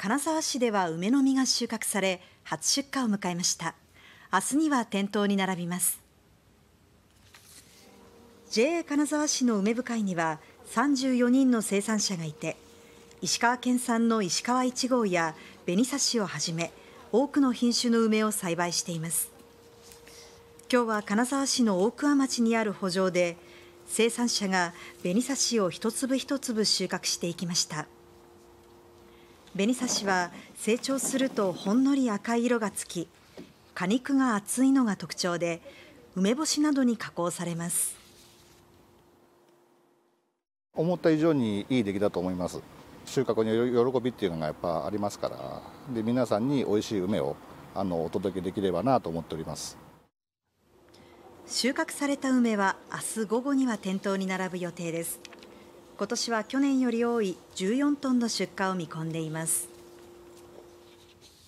金沢市では梅の実が収穫され初出荷を迎えました明日には店頭に並びます JA 金沢市の梅部会には34人の生産者がいて石川県産の石川い号や紅さしをはじめ多くの品種の梅を栽培しています今日は金沢市の大桑町にある圃場で生産者が紅さしを一粒一粒収穫していきました。紅さしは成長するとほんのり赤い色がつき果肉が厚いのが特徴で梅干しなどに加工されます思った以上にいい出来だと思います収穫に喜びっていうのがやっぱありますからで皆さんに美味しい梅をあのお届けできればなと思っております収穫された梅は明日午後には店頭に並ぶ予定です今年は去年より多い14トンの出荷を見込んでいます。